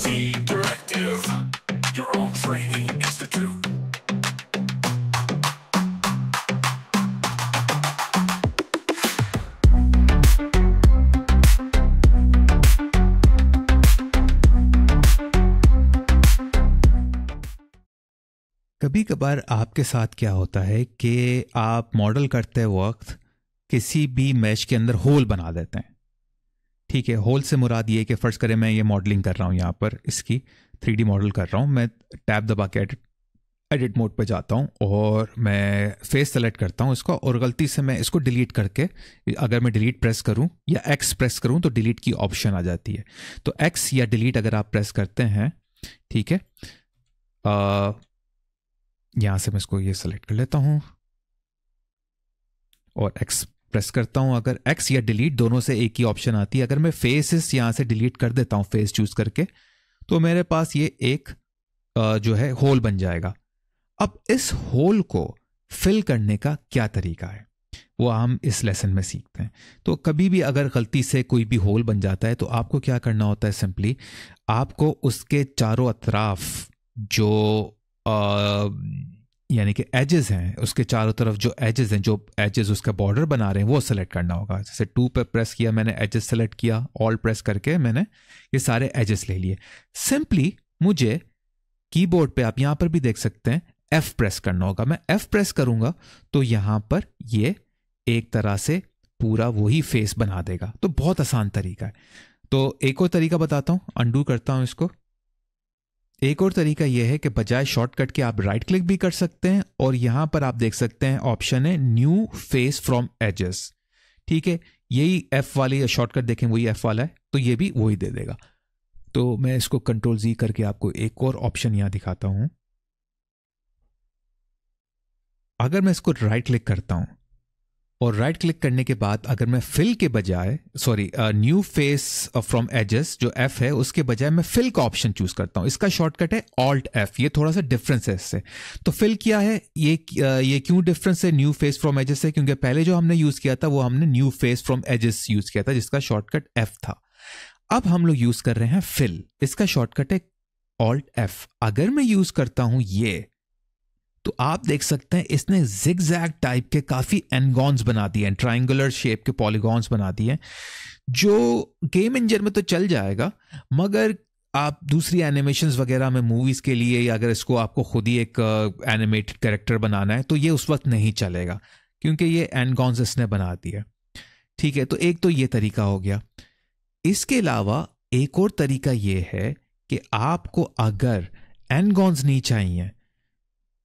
The Directive, your own training institute. कभी कभार आपके साथ क्या होता है कि आप मॉडल करते वक्त किसी भी मैच के अंदर होल बना देते हैं ठीक है होल से मुराद ये कि फ़र्ज़ करें मैं ये मॉडलिंग कर रहा हूँ यहाँ पर इसकी थ्री मॉडल कर रहा हूँ मैं टैब दबा के एडिट एडिट मोड पर जाता हूँ और मैं फेस सेलेक्ट करता हूँ इसको और गलती से मैं इसको डिलीट करके अगर मैं डिलीट प्रेस करूँ या एक्स प्रेस करूँ तो डिलीट की ऑप्शन आ जाती है तो एक्स या डिलीट अगर आप प्रेस करते हैं ठीक है यहाँ से मैं इसको ये सेलेक्ट कर लेता हूँ और एक्स प्रेस करता हूँ अगर एक्स या डिलीट दोनों से एक ही ऑप्शन आती है अगर मैं फेसिस यहां से डिलीट कर देता हूं फेस चूज करके तो मेरे पास ये एक जो है होल बन जाएगा अब इस होल को फिल करने का क्या तरीका है वो हम इस लेसन में सीखते हैं तो कभी भी अगर गलती से कोई भी होल बन जाता है तो आपको क्या करना होता है सिंपली आपको उसके चारों अतराफ जो आ, यानी कि एजेस हैं उसके चारों तरफ जो एजेस हैं जो एजेस उसका बॉर्डर बना रहे हैं वो सेलेक्ट करना होगा जैसे टू पे प्रेस किया मैंने एजेस सेलेक्ट किया ऑल प्रेस करके मैंने ये सारे एजेस ले लिए सिंपली मुझे कीबोर्ड पे आप यहाँ पर भी देख सकते हैं एफ प्रेस करना होगा मैं एफ प्रेस करूँगा तो यहाँ पर ये एक तरह से पूरा वही फेस बना देगा तो बहुत आसान तरीका है तो एक और तरीका बताता हूँ अंडू करता हूँ इसको एक और तरीका यह है कि बजाय शॉर्टकट के आप राइट क्लिक भी कर सकते हैं और यहां पर आप देख सकते हैं ऑप्शन है न्यू फेस फ्रॉम एजेस ठीक है यही एफ वाली शॉर्टकट देखें वही एफ वाला है तो ये भी वही दे देगा तो मैं इसको कंट्रोल जी करके आपको एक और ऑप्शन यहां दिखाता हूं अगर मैं इसको राइट क्लिक करता हूं और राइट right क्लिक करने के बाद अगर मैं फिल के बजाय sorry new face from edges जो एफ है उसके बजाय मैं फिल का ऑप्शन चूज करता हूं इसका शॉर्टकट है ऑल्ट एफ ये थोड़ा सा डिफरेंस है इससे तो फिल क्या है ये uh, ये क्यों डिफरेंस है न्यू फेस फ्रॉम एजेस से क्योंकि पहले जो हमने यूज किया था वो हमने new face from edges use किया था जिसका शॉर्टकट एफ था अब हम लोग यूज कर रहे हैं फिल इसका शॉर्टकट है ऑल्ट एफ अगर मैं यूज करता हूं ये तो आप देख सकते हैं इसने जिग जैग टाइप के काफ़ी एनगॉन्स बना दिए हैं ट्राइंगुलर शेप के पॉलीगॉन्स बना दिए हैं जो गेम इंजन में तो चल जाएगा मगर आप दूसरी एनिमेशन वगैरह में मूवीज़ के लिए या अगर इसको आपको खुद ही एक एनिमेटेड uh, कैरेक्टर बनाना है तो ये उस वक्त नहीं चलेगा क्योंकि ये एनगॉन्स इसने बना दिए ठीक है तो एक तो ये तरीका हो गया इसके अलावा एक और तरीका ये है कि आपको अगर एनगॉन्स नहीं चाहिए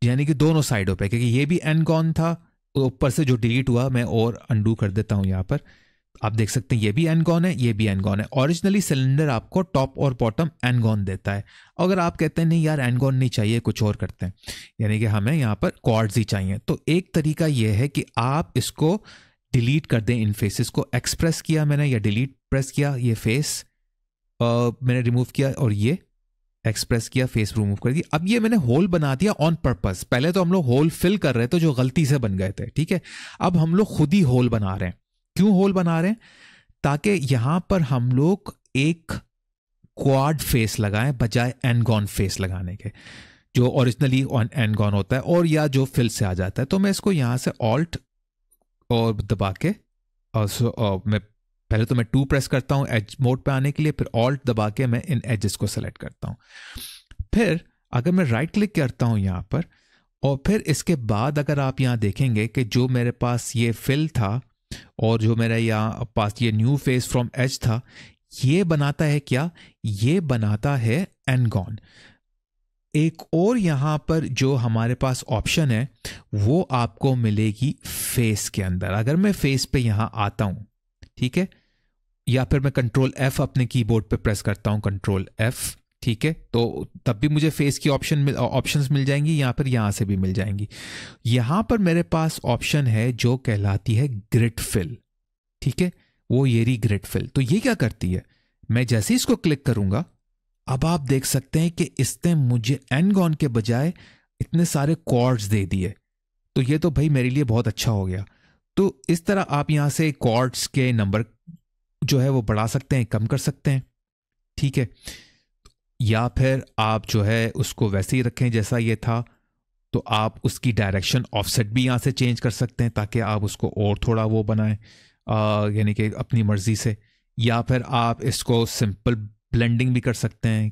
यानी कि दोनों साइडों पे क्योंकि ये भी एंड गॉन था तो ऊपर से जो डिलीट हुआ मैं और अंडू कर देता हूँ यहाँ पर आप देख सकते हैं ये भी एनगॉन है ये भी एनगॉन है ओरिजिनली सिलेंडर आपको टॉप और बॉटम एनगॉन देता है अगर आप कहते हैं नहीं यार एनगॉन नहीं चाहिए कुछ और करते हैं यानी कि हमें यहाँ पर कॉर्ड्स ही चाहिए तो एक तरीका यह है कि आप इसको डिलीट कर दें इन फेसेस को एक्सप्रेस किया मैंने या डिलीट प्रेस किया ये फेस मैंने रिमूव किया और ये एक्सप्रेस किया फेस रिमूव कर दिया अब ये मैंने होल बना दिया ऑन पर्पज पहले तो हम लोग होल फिल कर रहे थे जो गलती से बन गए थे ठीक है अब हम लोग खुद ही होल बना रहे हैं क्यों होल बना रहे हैं ताकि यहां पर हम लोग एक क्वाड फेस लगाएं बजाय एनगॉन फेस लगाने के जो ओरिजिनली ऑन एनगॉन होता है और या जो फिल से आ जाता है तो मैं इसको यहां से ऑल्ट और दबा के और मैं पहले तो मैं टू प्रेस करता हूँ एज मोड पे आने के लिए फिर ऑल्ट दबा के मैं इन एजेस को सेलेक्ट करता हूँ फिर अगर मैं राइट क्लिक करता हूँ यहाँ पर और फिर इसके बाद अगर आप यहाँ देखेंगे कि जो मेरे पास ये फिल था और जो मेरा यहाँ पास ये न्यू फेस फ्रॉम एज था ये बनाता है क्या ये बनाता है एनगॉन एक और यहाँ पर जो हमारे पास ऑप्शन है वो आपको मिलेगी फेस के अंदर अगर मैं फेस पे यहाँ आता हूँ ठीक है या फिर मैं कंट्रोल एफ अपने कीबोर्ड पे प्रेस करता हूँ कंट्रोल एफ ठीक है तो तब भी मुझे फेस की ऑप्शन मिल मिल जाएंगी या फिर यहाँ से भी मिल जाएंगी यहाँ पर मेरे पास ऑप्शन है जो कहलाती है ग्रिड फिल ठीक है वो येरी ग्रिड फिल तो ये क्या करती है मैं जैसे इसको क्लिक करूंगा अब आप देख सकते हैं कि इसने मुझे एनगॉन गॉन के बजाय इतने सारे कॉर्ड्स दे दिए तो ये तो भाई मेरे लिए बहुत अच्छा हो गया तो इस तरह आप यहाँ से कॉर्ड्स के नंबर जो है वो बढ़ा सकते हैं कम कर सकते हैं ठीक है या फिर आप जो है उसको वैसे ही रखें जैसा ये था तो आप उसकी डायरेक्शन ऑफसेट भी यहाँ से चेंज कर सकते हैं ताकि आप उसको और थोड़ा वो बनाएं यानी कि अपनी मर्ज़ी से या फिर आप इसको सिंपल ब्लेंडिंग भी कर सकते हैं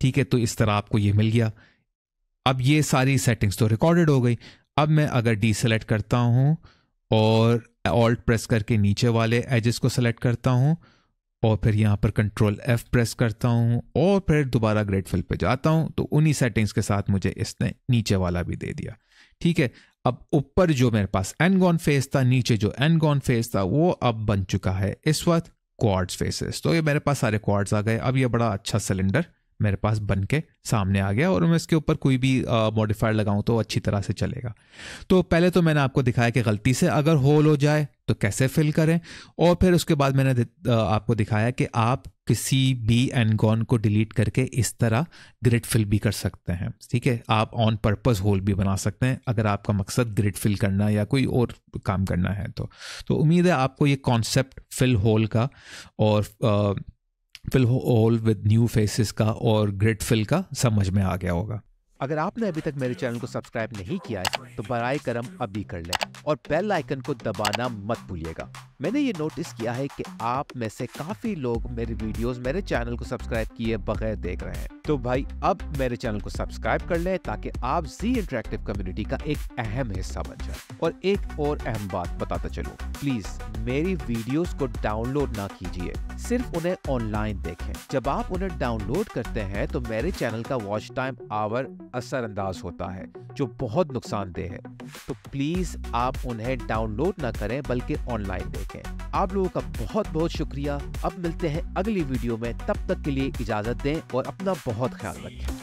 ठीक है तो इस तरह आपको ये मिल गया अब ये सारी सेटिंग्स तो रिकॉर्डेड हो गई अब मैं अगर सेलेक्ट करता हूँ और ऑल्ट प्रेस करके नीचे वाले एजेस को सेलेक्ट करता हूँ और फिर यहाँ पर कंट्रोल एफ प्रेस करता हूँ और फिर दोबारा ग्रेड फिल पर जाता हूँ तो उन्हीं सेटिंग्स के साथ मुझे इसने नीचे वाला भी दे दिया ठीक है अब ऊपर जो मेरे पास एनगॉन फेस था नीचे जो एनगॉन फेस था वो अब बन चुका है इस वक्त क्वार्ड्स फेसेस तो ये मेरे पास सारे क्वार्ड्स आ गए अब ये बड़ा अच्छा सिलेंडर मेरे पास बन के सामने आ गया और मैं इसके ऊपर कोई भी मॉडिफायर लगाऊं तो अच्छी तरह से चलेगा तो पहले तो मैंने आपको दिखाया कि गलती से अगर होल हो जाए तो कैसे फिल करें और फिर उसके बाद मैंने आपको दिखाया कि आप किसी भी एनगॉन को डिलीट करके इस तरह ग्रिड फिल भी कर सकते हैं ठीक है आप ऑन पर्पज़ होल भी बना सकते हैं अगर आपका मकसद ग्रिड फिल करना या कोई और काम करना है तो तो उम्मीद है आपको ये कॉन्सेप्ट फिल होल का और ah, fill all with new faces का और ग्रेट फिल का समझ में आ गया होगा अगर आपने अभी तक मेरे चैनल को सब्सक्राइब नहीं किया है तो बर करम अभी कर लें और बेल आइकन को दबाना मत भूलिएगा मैंने ये नोटिस किया है कि आप में से काफ़ी लोग मेरे वीडियोस मेरे चैनल को सब्सक्राइब किए बगैर देख रहे हैं तो भाई अब मेरे चैनल को सब्सक्राइब कर लें ताकि आप जी इंटरेक्टिव कम्युनिटी का एक अहम हिस्सा बन जाए और एक और अहम बात बताता चलो प्लीज मेरी वीडियोस को डाउनलोड ना कीजिए सिर्फ उन्हें ऑनलाइन देखें जब आप उन्हें डाउनलोड करते हैं तो मेरे चैनल का वॉच टाइम आवर असरअंदाज होता है जो बहुत नुकसानदेह है तो प्लीज आप उन्हें डाउनलोड ना करें बल्कि ऑनलाइन देखें है आप लोगों का बहुत बहुत शुक्रिया अब मिलते हैं अगली वीडियो में तब तक के लिए इजाजत दें और अपना बहुत ख्याल रखें